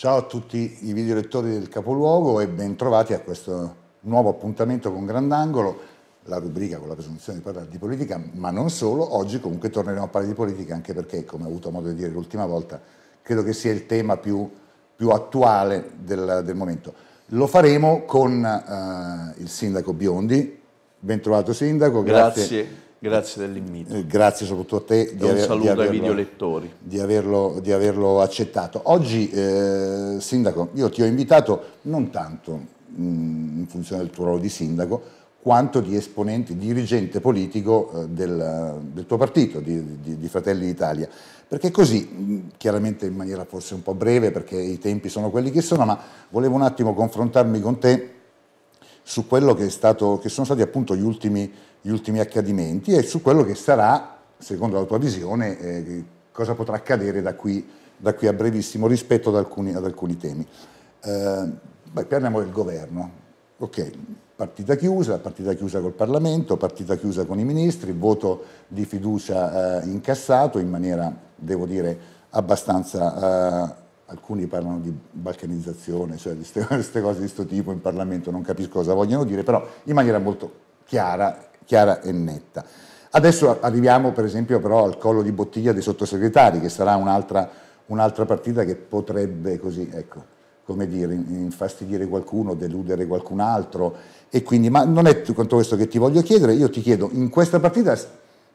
Ciao a tutti i videolettori del Capoluogo e ben trovati a questo nuovo appuntamento con Grandangolo, la rubrica con la presunzione di parlare di politica, ma non solo, oggi comunque torneremo a parlare di politica anche perché, come ho avuto modo di dire l'ultima volta, credo che sia il tema più, più attuale del, del, momento. Lo faremo con eh, il sindaco Biondi, bentrovato sindaco, grazie. grazie Grazie dell'invito. Eh, grazie soprattutto a te di, aver, di, averlo, di, averlo, di, averlo, accettato. Oggi, eh, Sindaco, io ti ho invitato non tanto mh, mm, in funzione del tuo ruolo di Sindaco, quanto di esponente, dirigente politico eh, del, del, tuo partito, di, Fratelli d'Italia. Perché così, mm, chiaramente in maniera forse un po' breve, perché i tempi sono quelli che sono, ma volevo un attimo confrontarmi con te su quello che, stato, che sono stati appunto gli ultimi, gli ultimi, accadimenti e su quello che sarà, secondo la tua visione, eh, cosa potrà accadere da qui, da qui, a brevissimo rispetto ad alcuni, ad alcuni temi. Eh, beh, parliamo del governo. Ok, partita chiusa, partita chiusa col Parlamento, partita chiusa con i ministri, voto di fiducia eh, incassato in maniera, devo dire, abbastanza eh, alcuni parlano di balcanizzazione, cioè di queste cose di questo tipo in Parlamento, non capisco cosa vogliono dire, però in maniera molto chiara, chiara e netta. Adesso arriviamo per esempio però al collo di bottiglia dei sottosegretari, che sarà un'altra, un'altra partita che potrebbe così, ecco, come dire, infastidire qualcuno, deludere qualcun altro. E quindi, ma non è tutto questo che ti voglio chiedere, io ti chiedo, in questa partita,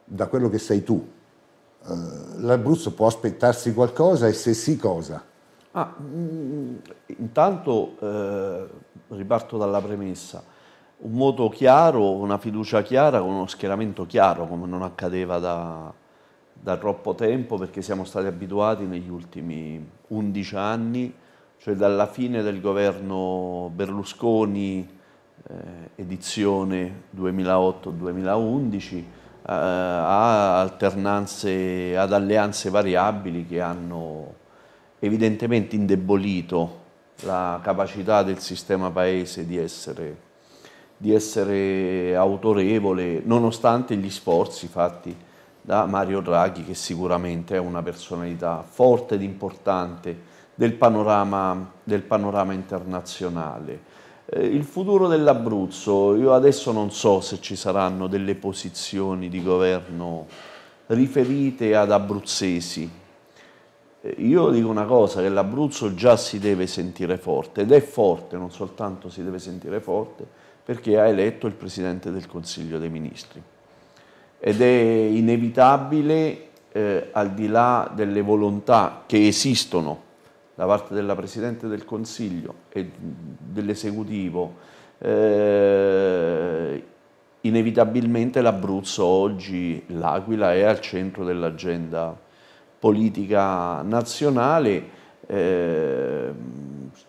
da quello che sei tu, eh, l'Abruzzo può aspettarsi qualcosa e se sì cosa? Ah, mm, intanto eh, riparto dalla premessa. Un voto chiaro, una fiducia chiara, con uno schieramento chiaro, come non accadeva da, da troppo tempo, perché siamo stati abituati negli ultimi 11 anni, cioè dalla fine del governo Berlusconi, eh, edizione 2008-2011, eh, a alternanze, ad alleanze variabili che hanno evidentemente indebolito la capacità del sistema paese di essere, di essere autorevole, nonostante gli sforzi fatti da Mario Draghi, che sicuramente è una personalità forte ed importante del panorama, del panorama internazionale. Eh, il futuro dell'Abruzzo, io adesso non so se ci saranno delle posizioni di governo riferite ad abruzzesi, eh, io dico una cosa, che l'Abruzzo già si deve sentire forte, ed è forte, non soltanto si deve sentire forte, perché ha eletto il Presidente del Consiglio dei Ministri. Ed è inevitabile, eh, al di là delle volontà che esistono da parte della Presidente del Consiglio e dell'esecutivo, eh, inevitabilmente l'Abruzzo oggi, l'Aquila, è al centro dell'agenda politica nazionale. Eh,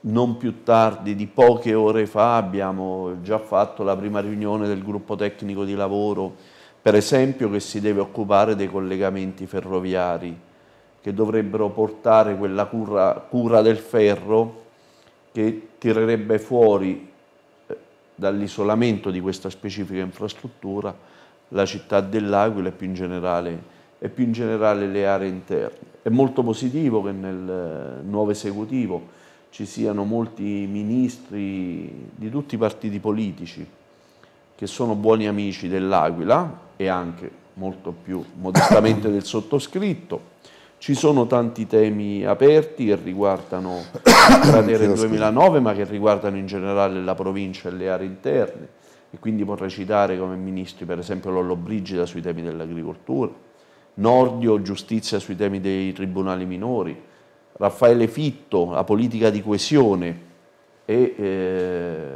non più tardi di poche ore fa abbiamo già fatto la prima riunione del gruppo tecnico di lavoro, per esempio, che si deve occupare dei collegamenti ferroviari, che dovrebbero portare quella cura, cura del ferro che tirerebbe fuori eh, dall'isolamento di questa specifica infrastruttura la città dell'Aquila e più in generale e più in generale le aree interne. È molto positivo che nel eh, nuovo esecutivo ci siano molti ministri di tutti i partiti politici che sono buoni amici dell'Aquila e anche molto più modestamente del sottoscritto. Ci sono tanti temi aperti che riguardano il cratere 2009 ma che riguardano in generale la provincia e le aree interne e quindi vorrei citare come ministri per esempio Brigida sui temi dell'agricoltura, Nordio, giustizia sui temi dei tribunali minori, Raffaele Fitto, la politica di coesione e, eh,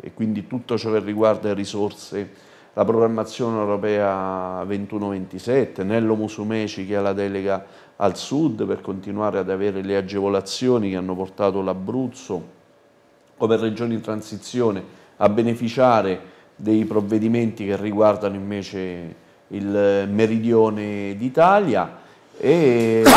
e quindi tutto ciò che riguarda le risorse, la programmazione europea 21-27, Nello Musumeci che ha la delega al sud per continuare ad avere le agevolazioni che hanno portato l'Abruzzo o per regioni in transizione a beneficiare dei provvedimenti che riguardano invece il meridione d'Italia e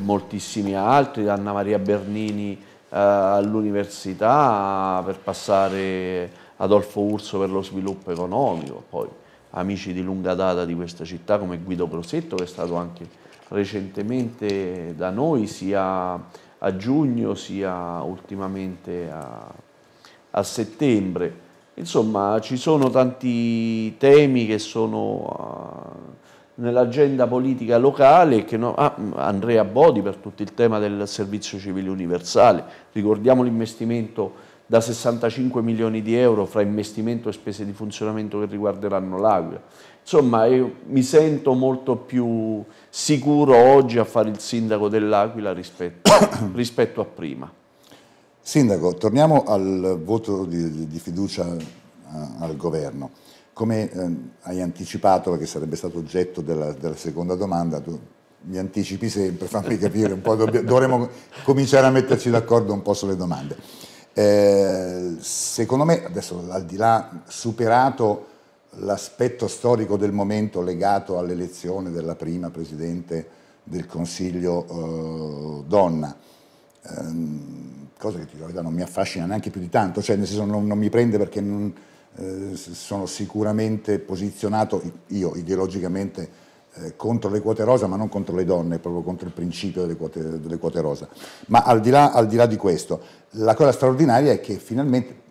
moltissimi altri, Anna Maria Bernini eh, all'università per passare Adolfo Urso per lo sviluppo economico, poi amici di lunga data di questa città come Guido Crosetto che è stato anche recentemente da noi sia a giugno sia ultimamente a, a settembre. Insomma, ci sono tanti temi che sono ah, nell'agenda politica locale. No... Ah, Andrea Bodi per tutto il tema del servizio civile universale. Ricordiamo l'investimento da 65 milioni di euro fra investimento e spese di funzionamento che riguarderanno l'Aquila. Insomma, io mi sento molto più sicuro oggi a fare il sindaco dell'Aquila rispetto, rispetto a prima. Sindaco, torniamo al voto di, di fiducia a, eh, al governo. Come eh, hai anticipato, che sarebbe stato oggetto della, della seconda domanda, tu mi anticipi sempre, fammi capire un po', dobb- dovremmo cominciare a metterci d'accordo un po' sulle domande. Eh, secondo me, adesso al di là superato l'aspetto storico del momento legato all'elezione della prima Presidente del Consiglio eh, donna, ehm, cosa che ti dico, non mi affascina neanche più di tanto, cioè nel senso non, non mi prende perché non, eh, sono sicuramente posizionato io ideologicamente eh, contro le quote rosa, ma non contro le donne, proprio contro il principio delle quote, delle quote rosa. Ma al di, là, al di, là, di questo, la cosa straordinaria è che finalmente,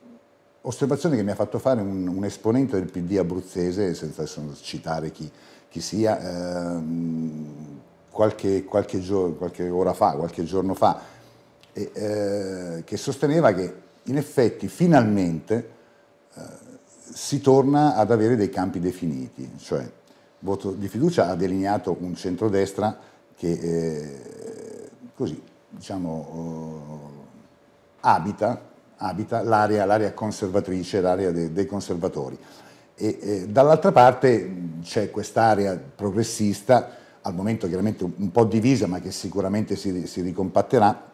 osservazione che mi ha fatto fare un, un esponente del PD abruzzese, senza citare chi, chi sia, eh, qualche, qualche, qualche ora fa, qualche giorno fa, eh, che sosteneva che in effetti finalmente eh, si torna ad avere dei campi definiti, cioè voto di fiducia ha delineato un centrodestra che eh, così, diciamo, eh, abita, abita l'area, l'area, conservatrice, l'area de, dei conservatori. E, eh, dall'altra parte c'è quest'area progressista, al momento chiaramente un, un po' divisa, ma che sicuramente si, si ricompatterà,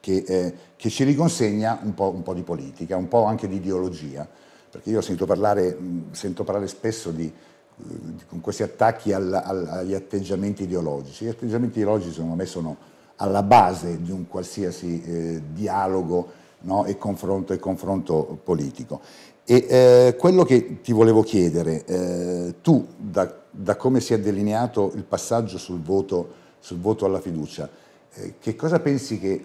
che, eh, che ci riconsegna un po', un po', di politica, un po' anche di ideologia, perché io sento parlare, sento parlare spesso di, di, eh, con questi attacchi al, al, agli atteggiamenti ideologici. Gli atteggiamenti ideologici secondo me sono alla base di un qualsiasi eh, dialogo no, e, confronto, e, confronto, politico. E eh, quello che ti volevo chiedere, eh, tu da, da, come si è delineato il passaggio sul voto, sul voto alla fiducia, eh, che cosa pensi che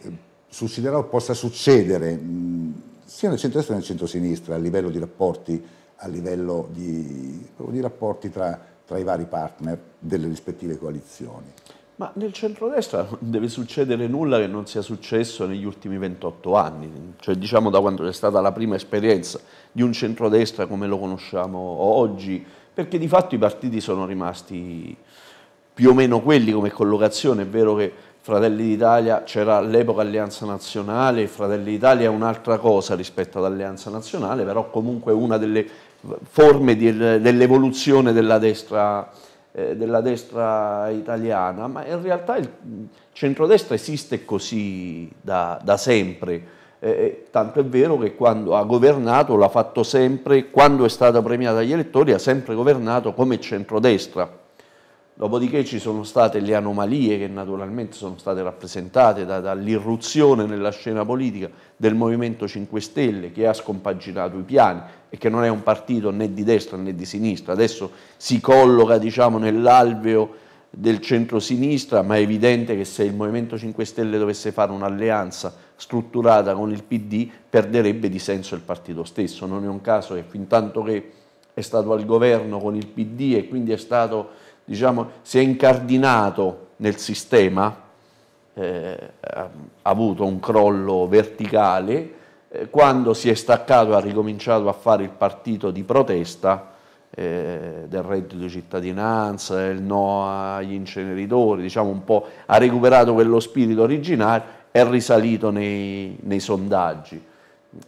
succederà o possa succedere mh, sia nel centro-destra che nel centro-sinistra a livello di rapporti, livello di, di rapporti tra, tra i vari partner delle rispettive coalizioni. Ma nel centrodestra non deve succedere nulla che non sia successo negli ultimi 28 anni, cioè diciamo da quando c'è stata la prima esperienza di un centrodestra come lo conosciamo oggi, perché di fatto i partiti sono rimasti più o meno quelli come collocazione, è vero che Fratelli d'Italia c'era all'epoca Alleanza Nazionale, Fratelli d'Italia è un'altra cosa rispetto ad Alleanza Nazionale, però comunque una delle forme dell'evoluzione della destra, eh, della destra italiana, ma in realtà il centrodestra esiste così da, da sempre. Eh, tanto è vero che quando ha governato l'ha fatto sempre, quando è stata premiata agli elettori ha sempre governato come centrodestra, Dopodiché ci sono state le anomalie che naturalmente sono state rappresentate da, dall'irruzione nella scena politica del Movimento 5 Stelle che ha scompaginato i piani e che non è un partito né di destra né di sinistra, adesso si colloca diciamo, nell'alveo del centro-sinistra, ma è evidente che se il Movimento 5 Stelle dovesse fare un'alleanza strutturata con il PD perderebbe di senso il partito stesso, non è un caso che fin tanto che è stato al governo con il PD e quindi è stato diciamo, si è incardinato nel sistema, eh, ha avuto un crollo verticale, eh, quando si è staccato ha ricominciato a fare il partito di protesta eh, del reddito di cittadinanza, il no agli inceneritori, diciamo un po', ha recuperato quello spirito originario, è risalito nei, nei sondaggi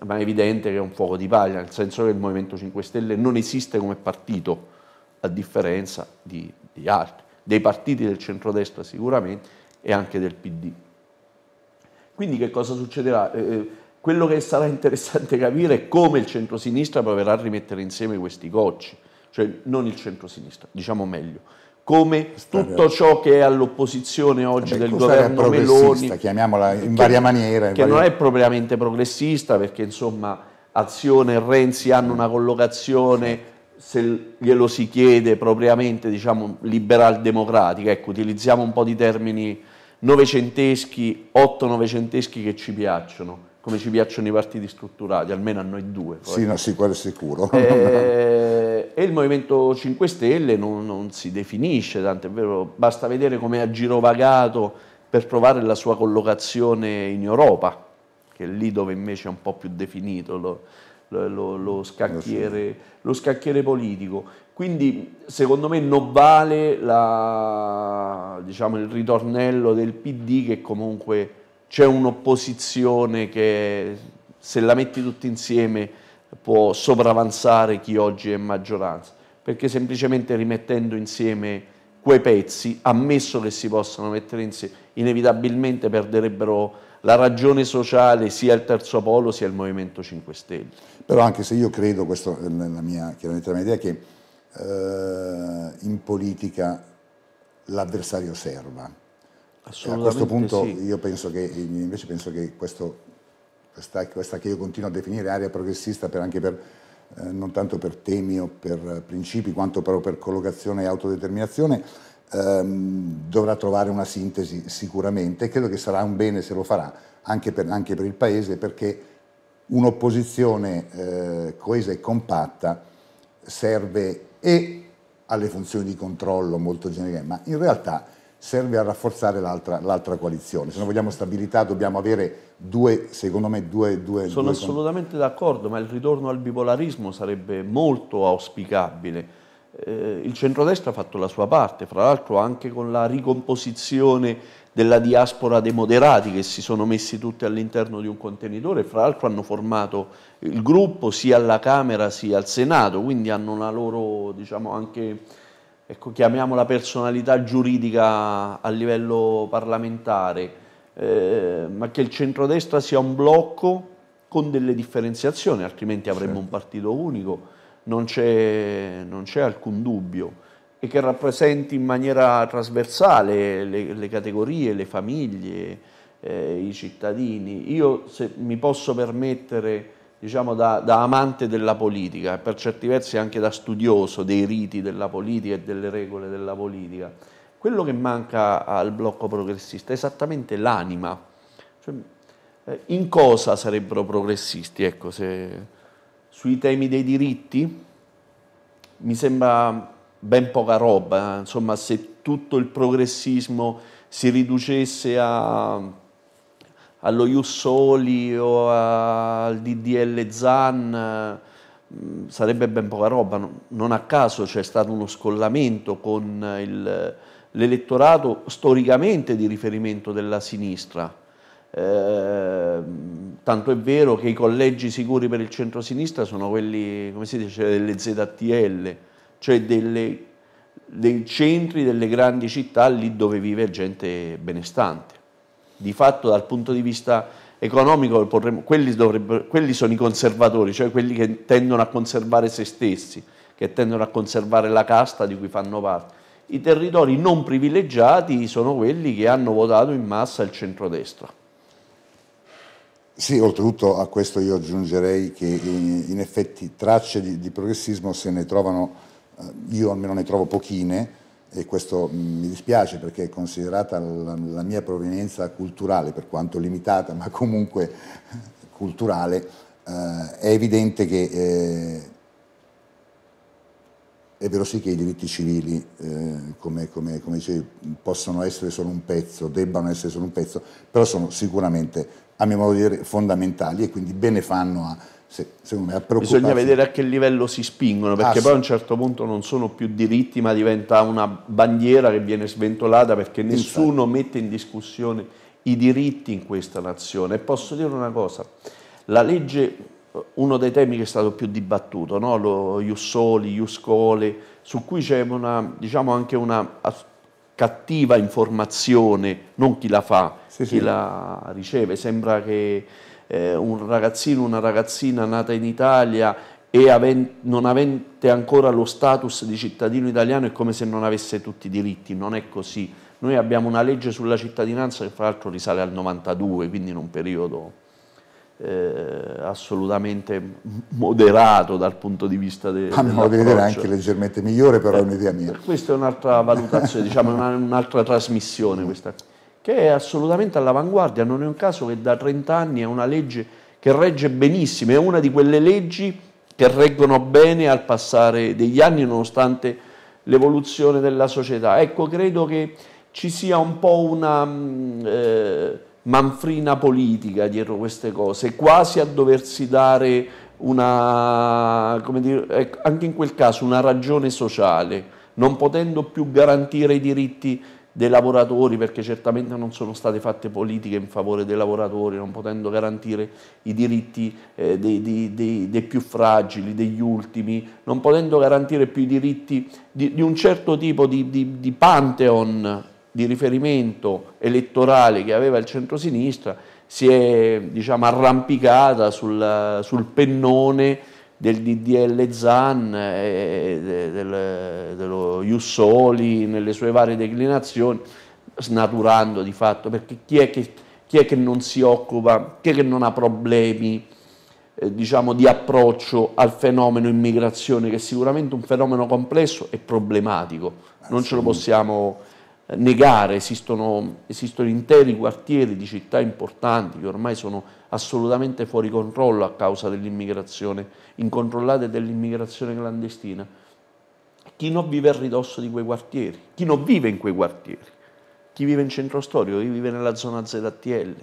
ma è evidente che è un fuoco di paglia, nel senso che il Movimento 5 Stelle non esiste come partito, a differenza di degli altri, dei partiti del centrodestra sicuramente e anche del PD. Quindi che cosa succederà? Eh, eh, quello che sarà interessante capire è come il centrosinistra proverà a rimettere insieme questi cocci, cioè non il centrosinistra, diciamo meglio, come tutto ciò che è all'opposizione oggi Beh, del governo Meloni, chiamiamola in che, varia maniera, in che varia... non è propriamente progressista perché insomma Azione e Renzi hanno una collocazione se glielo si chiede propriamente, diciamo, liberal democratica, ecco, utilizziamo un po' di termini novecenteschi, otto novecenteschi che ci piacciono, come ci piacciono i partiti strutturati, almeno a noi due. Poi. Sì, no, sì, quello è sicuro. E, eh, e il Movimento 5 Stelle non, non si definisce, tanto è vero, basta vedere come ha girovagato per trovare la sua collocazione in Europa, che è lì dove invece è un po' più definito lo, lo, lo, eh, scacchiere, lo scacchiere politico. Quindi secondo me non vale la, diciamo, il ritornello del PD che comunque c'è un'opposizione che se la metti tutti insieme può sopravanzare chi oggi è maggioranza, perché semplicemente rimettendo insieme quei pezzi, ammesso che si possano mettere insieme, inevitabilmente perderebbero la ragione sociale sia il terzo polo sia il Movimento 5 Stelle. Però anche se io credo, questa è la mia, chiaramente la mia idea, che eh, in politica l'avversario serva. Assolutamente A questo punto sì. io penso che, invece penso che questo, questa, questa, che io continuo a definire area progressista per anche per, eh, non tanto per temi o per principi, quanto però per collocazione e autodeterminazione, ehm, dovrà trovare una sintesi sicuramente e credo che sarà un bene se lo farà anche per, anche per il Paese perché un'opposizione eh, coesa e compatta serve e alle funzioni di controllo molto generiche, ma in realtà serve a rafforzare l'altra, coalizione. Se non vogliamo stabilità dobbiamo avere due, secondo me, due... due Sono due assolutamente d'accordo, ma il ritorno al bipolarismo sarebbe molto auspicabile eh, il centrodestra ha fatto la sua parte, fra l'altro anche con la ricomposizione della diaspora dei moderati che si sono messi tutti all'interno di un contenitore, fra l'altro hanno formato il gruppo sia alla Camera sia al Senato, quindi hanno una loro, diciamo anche, ecco, chiamiamola personalità giuridica a livello parlamentare, eh, ma che il centrodestra sia un blocco con delle differenziazioni, altrimenti avremmo certo. un partito unico non c'è, alcun dubbio, e che rappresenti in maniera trasversale le, le categorie, le famiglie, eh, i cittadini. Io, se mi posso permettere, diciamo da, da amante della politica, e per certi versi anche da studioso dei riti della politica e delle regole della politica, quello che manca al blocco progressista è esattamente l'anima. Cioè, eh, in cosa sarebbero progressisti? Ecco, se sui temi dei diritti mi sembra ben poca roba, eh. insomma se tutto il progressismo si riducesse a, allo Jussoli o al DDL Zan eh, sarebbe ben poca roba, non a caso c'è stato uno scollamento con l'elettorato storicamente di riferimento della sinistra Ehm, tanto è vero che i collegi sicuri per il centro-sinistra sono quelli, come si dice, delle ZTL, cioè delle, dei centri delle grandi città lì dove vive gente benestante. Di fatto dal punto di vista economico potremmo, quelli, quelli sono i conservatori, cioè quelli che tendono a conservare se stessi, che tendono a conservare la casta di cui fanno parte. I territori non privilegiati sono quelli che hanno votato in massa il centrodestra. Sì, oltretutto a questo io aggiungerei che eh, in effetti tracce di, di progressismo se ne trovano, eh, io almeno ne trovo pochine, e questo mm, mi dispiace perché considerata la, la, mia provenienza culturale, per quanto limitata, ma comunque culturale, eh, è evidente che eh, è vero sì che i diritti civili, eh, come, come, come dicevi, possono essere solo un pezzo, debbano essere solo un pezzo, però sono sicuramente, a mio modo di dire, fondamentali e quindi bene fanno a, se, secondo me, a preoccuparsi. Bisogna vedere a che livello si spingono, perché ah, poi a un certo punto non sono più diritti, ma diventa una bandiera che viene sventolata perché esatto. nessuno infatti. mette in discussione i diritti in questa nazione. E posso dire una cosa, la legge uno dei temi che è stato più dibattuto, no? lo Jussoli, Juscoli, su cui c'è diciamo anche una cattiva informazione, non chi la fa, sì, chi sì. la riceve. Sembra che eh, un ragazzino, una ragazzina nata in Italia e avent non avente ancora lo status di cittadino italiano è come se non avesse tutti i diritti, non è così. Noi abbiamo una legge sulla cittadinanza che fra l'altro risale al 92, quindi in un periodo eh, assolutamente moderato dal punto di vista del ah, no, deve vedere anche leggermente migliore però eh, è un'idea mia questa è un'altra valutazione diciamo un'altra trasmissione questa che è assolutamente all'avanguardia non è un caso che da 30 anni è una legge che regge benissimo è una di quelle leggi che reggono bene al passare degli anni nonostante l'evoluzione della società ecco credo che ci sia un po' una mm, eh, manfrina politica dietro queste cose, quasi a doversi dare una, come dire, ecco, anche in quel caso una ragione sociale, non potendo più garantire i diritti dei lavoratori, perché certamente non sono state fatte politiche in favore dei lavoratori, non potendo garantire i diritti eh, dei, dei, dei, dei, più fragili, degli ultimi, non potendo garantire più i diritti di, di un certo tipo di, di, di pantheon di riferimento elettorale che aveva il centrosinistra si è diciamo, arrampicata sul, sul, pennone del DDL Zan e del, dello Jussoli nelle sue varie declinazioni, snaturando di fatto, perché chi è che, chi è che non si occupa, chi è che non ha problemi eh, diciamo, di approccio al fenomeno immigrazione, che è sicuramente un fenomeno complesso e problematico, non ce lo possiamo negare, esistono, esistono, interi quartieri di città importanti che ormai sono assolutamente fuori controllo a causa dell'immigrazione incontrollata e dell'immigrazione clandestina. Chi non vive a ridosso di quei quartieri? Chi non vive in quei quartieri? Chi vive in centro storico? Chi vive nella zona ZTL?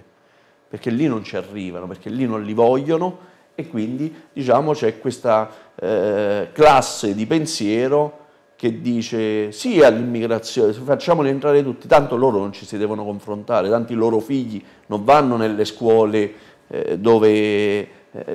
Perché lì non ci arrivano, perché lì non li vogliono e quindi diciamo c'è questa eh, classe di pensiero che dice sì all'immigrazione, facciamoli entrare tutti, tanto loro non ci si devono confrontare, tanti i loro figli non vanno nelle scuole eh, dove, eh,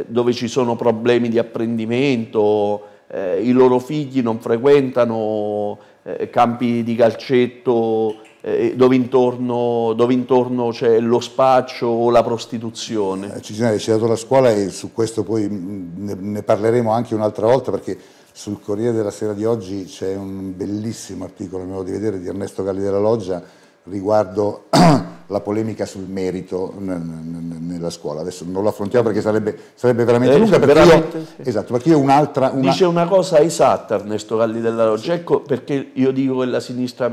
dove, ci sono problemi di apprendimento, eh, i loro figli non frequentano eh, campi di calcetto eh, dove intorno, dove intorno c'è lo spaccio o la prostituzione. Eh, ci hai citato la scuola e su questo poi mm, ne, ne parleremo anche un'altra volta perché sul Corriere della Sera di oggi c'è un bellissimo articolo, me lo vedere, di Ernesto Galli della Loggia riguardo la polemica sul merito nella scuola. Adesso non lo affrontiamo perché sarebbe, sarebbe veramente eh, lunga. Cioè, perché veramente, io, sì. Esatto, perché io un'altra... Una... Dice una cosa esatta Ernesto Galli della Loggia, sì. ecco perché io dico quella sinistra...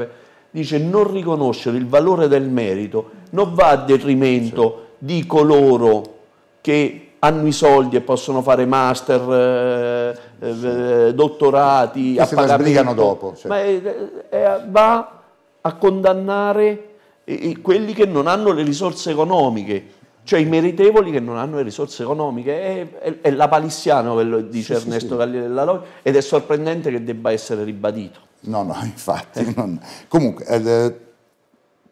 Dice non riconoscere il valore del merito non va a detrimento sì. di coloro che hanno i soldi e possono fare master, eh, eh, dottorati, e se la sbrigano dopo. Cioè. Ma è, eh, è, eh, eh, va a condannare quelli che non hanno le risorse economiche, cioè i meritevoli che non hanno le risorse economiche. È, è, è la palissiano quello che dice sì, Ernesto sì, Cagliari della Loi ed è sorprendente che debba essere ribadito. No, no, infatti. Non... Comunque, eh,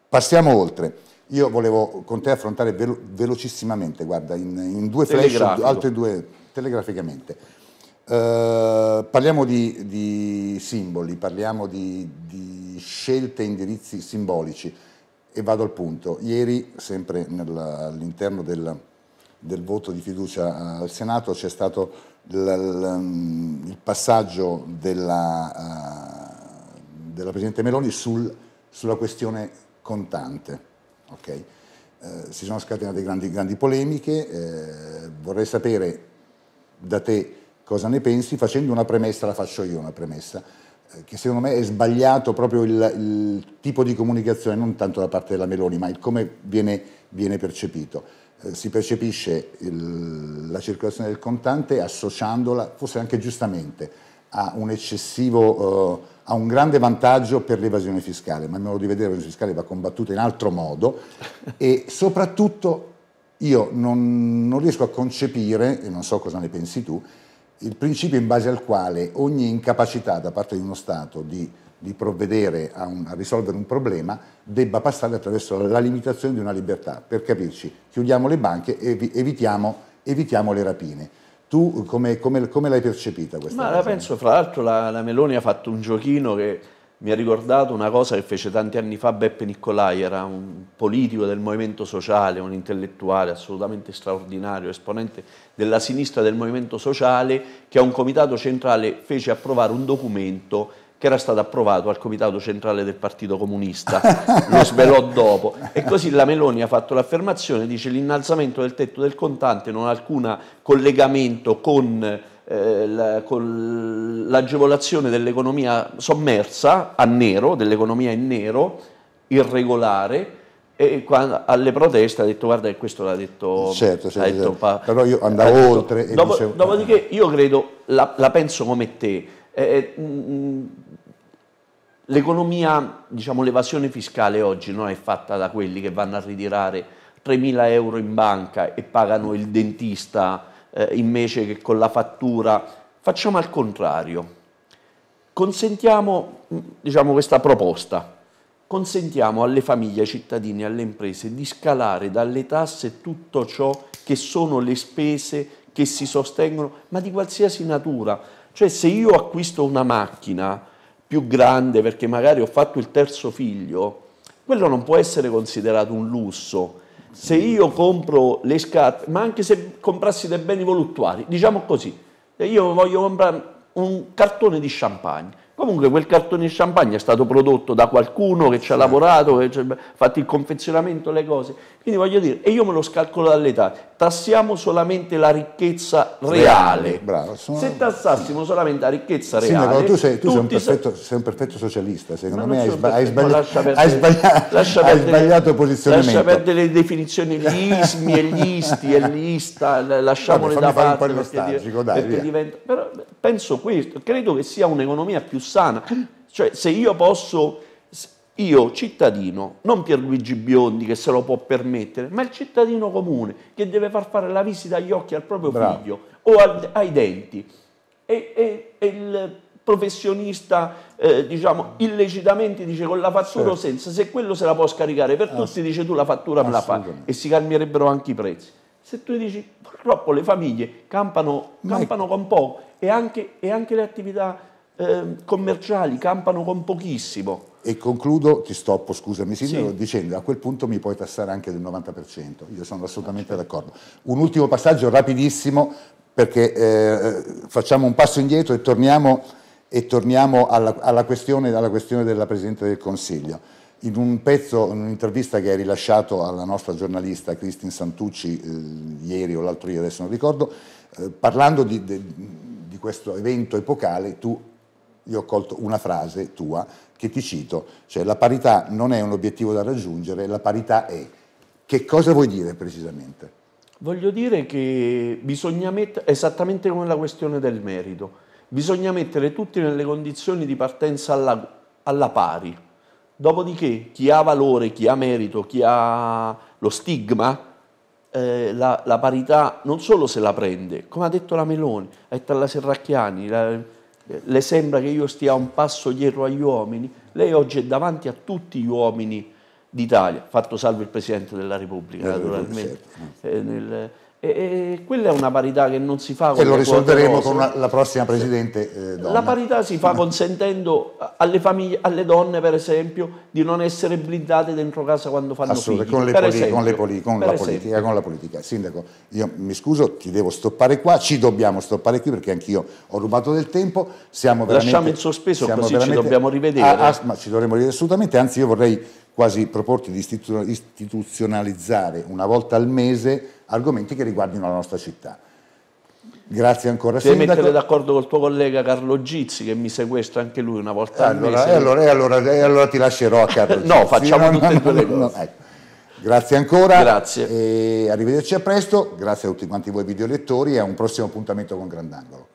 passiamo oltre. Io volevo con te affrontare velo velocissimamente, guarda, in, in due flash, altre due, telegraficamente. Uh, parliamo di, di, simboli, parliamo di, di scelte e indirizzi simbolici e vado al punto. Ieri, sempre all'interno del, del, voto di fiducia al Senato, c'è stato il passaggio della, eh, della Presidente Meloni sul, sulla questione contante. Okay? Eh, si sono scatenate grandi, grandi polemiche, eh, vorrei sapere da te cosa ne pensi, facendo una premessa, la faccio io una premessa, eh, che secondo me è sbagliato proprio il, il, tipo di comunicazione, non tanto da parte della Meloni, ma il come viene, viene percepito. Eh, si percepisce il, la circolazione del contante associandola, forse anche giustamente, ha un eccessivo, eh, ha un grande vantaggio per l'evasione fiscale, ma il modo di vedere l'evasione fiscale va combattuta in altro modo e soprattutto io non, non riesco a concepire, e non so cosa ne pensi tu, il principio in base al quale ogni incapacità da parte di uno Stato di di provvedere a, un, a, risolvere un problema debba passare attraverso la limitazione di una libertà. Per capirci, chiudiamo le banche e evitiamo, evitiamo le rapine. Tu come, come, come l'hai percepita questa Ma cosa? la penso, fra l'altro la, la Meloni ha fatto un giochino che mi ha ricordato una cosa che fece tanti anni fa Beppe Nicolai, era un politico del movimento sociale, un intellettuale assolutamente straordinario, esponente della sinistra del movimento sociale, che a un comitato centrale fece approvare un documento che era stato approvato al Comitato Centrale del Partito Comunista, lo svelò dopo. E così la Meloni ha fatto l'affermazione, dice l'innalzamento del tetto del contante non ha alcun collegamento con, eh, la, con l'agevolazione dell'economia sommersa a nero, dell'economia in nero, irregolare, e quando, alle proteste ha detto guarda che questo l'ha detto, certo, certo, detto certo. Pa, però io andavo oltre detto, dopo, dicevo, dopodiché io credo la, la penso come te eh, eh mm, mm, l'economia, diciamo l'evasione fiscale oggi non è fatta da quelli che vanno a ritirare 3.000 euro in banca e pagano il dentista eh, invece che con la fattura. Facciamo al contrario. Consentiamo mm, diciamo, questa proposta consentiamo alle famiglie, ai cittadini, alle imprese di scalare dalle tasse tutto ciò che sono le spese che si sostengono, ma di qualsiasi natura. Cioè se io acquisto una macchina più grande perché magari ho fatto il terzo figlio, quello non può essere considerato un lusso. Se io compro le scarpe, ma anche se comprassi dei beni voluttuari, diciamo così, io voglio comprare un cartone di champagne, Comunque quel cartone di champagne è stato prodotto da qualcuno che ci ha sì. lavorato, che ci ha fatto il confezionamento, le cose. Quindi voglio dire, e io me lo scalcolo dall'età, tassiamo solamente la ricchezza reale. Bravo, sono... Se tassassimo solamente la ricchezza reale... Sì, tu, sei, tu sei, un perfetto, sei, un perfetto, socialista, secondo me hai, sba- hai, sbagliato, lascia perdere, hai, sbagliato, lascia perdere, hai sbagliato posizionamento. Lascia perdere le definizioni, gli ismi e gli isti e gli ista, lasciamole Vabbè, da parte. Fare un po' perché, dai, perché diventa, però penso questo, credo che sia un'economia più sana. Cioè, se io posso, io cittadino, non Pierluigi Biondi che se lo può permettere, ma il cittadino comune che deve far fare la visita agli occhi al proprio Bravo. figlio o al, ai denti, e, e, e il professionista, eh, diciamo, illecitamente dice con la fattura o senza, se quello se la può scaricare per tutti dice tu la fattura me la fa e si cambierebbero anche i prezzi. Se tu dici purtroppo le famiglie campano, campano con poco e anche, e anche le attività eh, commerciali, campano con pochissimo. E concludo, ti stoppo, scusami Sindaco, sì. dicendo a quel punto mi puoi tassare anche del 90%, io sono assolutamente d'accordo. Un ultimo passaggio rapidissimo perché eh, facciamo un passo indietro e torniamo, e torniamo alla, alla, questione, alla, questione, della Presidente del Consiglio. In un pezzo, in un'intervista che hai rilasciato alla nostra giornalista Cristin Santucci eh, ieri o l'altro ieri, adesso non ricordo, eh, parlando di, de, di questo evento epocale, tu io ho colto una frase tua che ti cito, cioè la parità non è un obiettivo da raggiungere, la parità è. Che cosa vuoi dire precisamente? Voglio dire che bisogna mettere, esattamente come la questione del merito, bisogna mettere tutti nelle condizioni di partenza alla, alla pari. Dopodiché chi ha valore, chi ha merito, chi ha lo stigma, eh, la, la, parità non solo se la prende, come ha detto la Meloni, ha detto la Serracchiani, la, le sembra che io stia un passo dietro agli uomini, lei oggi è davanti a tutti gli uomini d'Italia, fatto salvo il Presidente della Repubblica eh, naturalmente, certo. eh, nel, e, e quella è una parità che non si fa con... E lo risolveremo con una, la prossima Presidente eh, La parità si fa consentendo alle, famiglie, alle donne, per esempio, di non essere blindate dentro casa quando fanno figli. Con, le poli, con, le poli, con la esempio. politica, con la politica. Sindaco, io mi scuso, ti devo stoppare qua, ci dobbiamo stoppare qui perché anch'io ho rubato del tempo. Siamo Lasciamo in sospeso così ci dobbiamo ah, rivedere. A, ah, a, ma ci dovremmo rivedere assolutamente, anzi io vorrei quasi proporti di istituzionalizzare una volta al mese argomenti che riguardino la nostra città. Grazie ancora Devi Sindaco. mettere d'accordo col tuo collega Carlo Gizzi che mi sequestra anche lui una volta allora, al mese. E allora, e allora, e allora ti lascerò a Carlo Gizzi. no, facciamo no, tutte no, e due no, cose. Ecco. Grazie ancora. Grazie. E arrivederci a presto. Grazie a tutti quanti voi videolettori e a un prossimo appuntamento con Grandangolo.